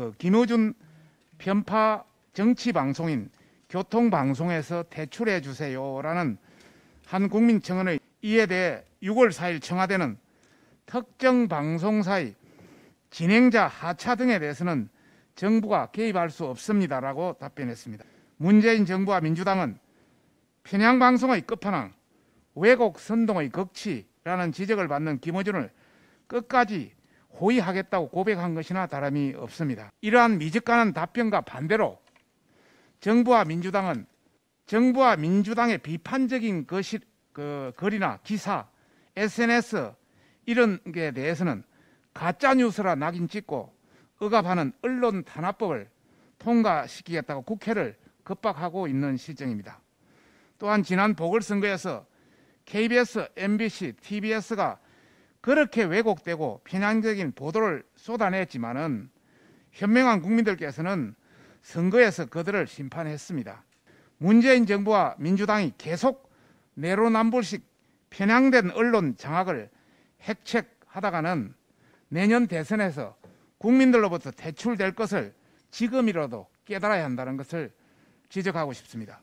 그 김호준 편파 정치 방송인 교통 방송에서 대출해 주세요라는 한 국민 청원의 이에 대해 6월 4일 청와대는 특정 방송사의 진행자 하차 등에 대해서는 정부가 개입할 수 없습니다라고 답변했습니다. 문재인 정부와 민주당은 편향 방송의 끝판왕, 왜곡 선동의 극치라는 지적을 받는 김어준을 끝까지 호의하겠다고 고백한 것이나 다름이 없습니다. 이러한 미적가는 답변과 반대로 정부와 민주당은 정부와 민주당의 비판적인 것이, 그, 글이나 기사, SNS 이런 게 대해서는 가짜 뉴스라 낙인 찍고 억압하는 언론 탄압법을 통과시키겠다고 국회를 급박하고 있는 실정입니다. 또한 지난 보궐선거에서 KBS, MBC, TBS가 그렇게 왜곡되고 편향적인 보도를 쏟아냈지만은 현명한 국민들께서는 선거에서 그들을 심판했습니다. 문재인 정부와 민주당이 계속 내로남불식 편향된 언론 장악을 핵책하다가는 내년 대선에서 국민들로부터 대출될 것을 지금이라도 깨달아야 한다는 것을 지적하고 싶습니다.